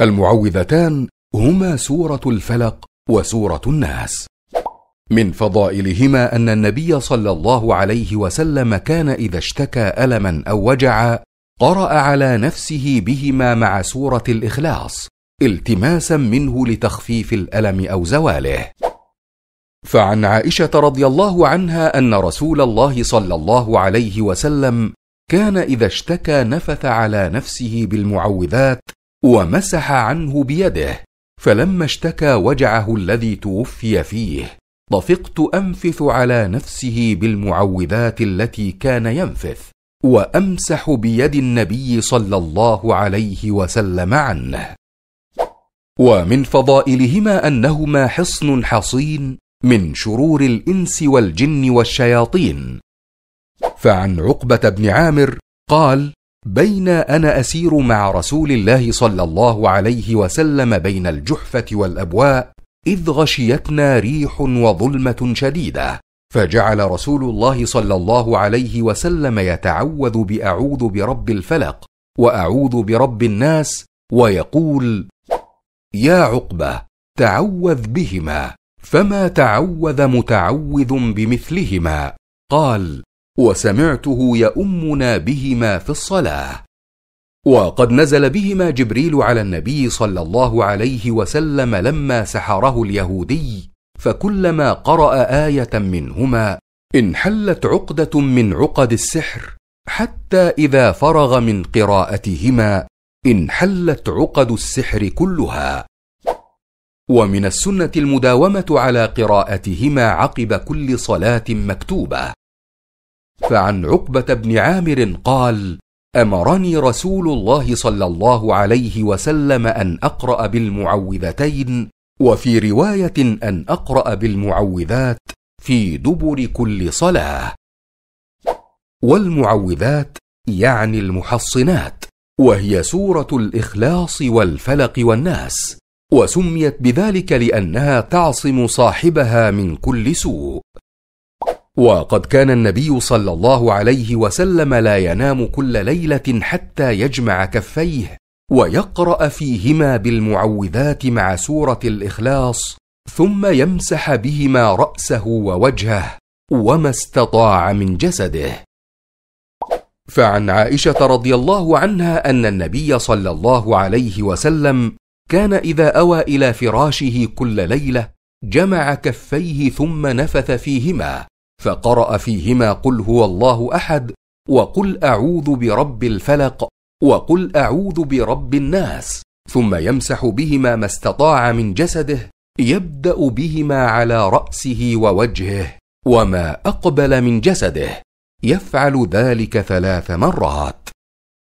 المعوذتان هما سوره الفلق وسوره الناس من فضائلهما ان النبي صلى الله عليه وسلم كان اذا اشتكى الما او وجعا قرا على نفسه بهما مع سوره الاخلاص التماسا منه لتخفيف الالم او زواله فعن عائشه رضي الله عنها ان رسول الله صلى الله عليه وسلم كان اذا اشتكى نفث على نفسه بالمعوذات ومسح عنه بيده فلما اشتكى وجعه الذي توفي فيه طفقت انفث على نفسه بالمعوذات التي كان ينفث وامسح بيد النبي صلى الله عليه وسلم عنه ومن فضائلهما انهما حصن حصين من شرور الانس والجن والشياطين فعن عقبه بن عامر قال بين انا اسير مع رسول الله صلى الله عليه وسلم بين الجحفه والابواء اذ غشيتنا ريح وظلمه شديده فجعل رسول الله صلى الله عليه وسلم يتعوذ باعوذ برب الفلق واعوذ برب الناس ويقول يا عقبه تعوذ بهما فما تعوذ متعوذ بمثلهما قال وسمعته يؤمنا بهما في الصلاه وقد نزل بهما جبريل على النبي صلى الله عليه وسلم لما سحره اليهودي فكلما قرا ايه منهما انحلت عقده من عقد السحر حتى اذا فرغ من قراءتهما انحلت عقد السحر كلها ومن السنه المداومه على قراءتهما عقب كل صلاه مكتوبه فعن عقبه بن عامر قال امرني رسول الله صلى الله عليه وسلم ان اقرا بالمعوذتين وفي روايه ان اقرا بالمعوذات في دبر كل صلاه والمعوذات يعني المحصنات وهي سوره الاخلاص والفلق والناس وسميت بذلك لانها تعصم صاحبها من كل سوء وقد كان النبي صلى الله عليه وسلم لا ينام كل ليله حتى يجمع كفيه ويقرا فيهما بالمعوذات مع سوره الاخلاص ثم يمسح بهما راسه ووجهه وما استطاع من جسده فعن عائشه رضي الله عنها ان النبي صلى الله عليه وسلم كان اذا اوى الى فراشه كل ليله جمع كفيه ثم نفث فيهما فقرأ فيهما قل هو الله أحد وقل أعوذ برب الفلق وقل أعوذ برب الناس ثم يمسح بهما ما استطاع من جسده يبدأ بهما على رأسه ووجهه وما أقبل من جسده يفعل ذلك ثلاث مرات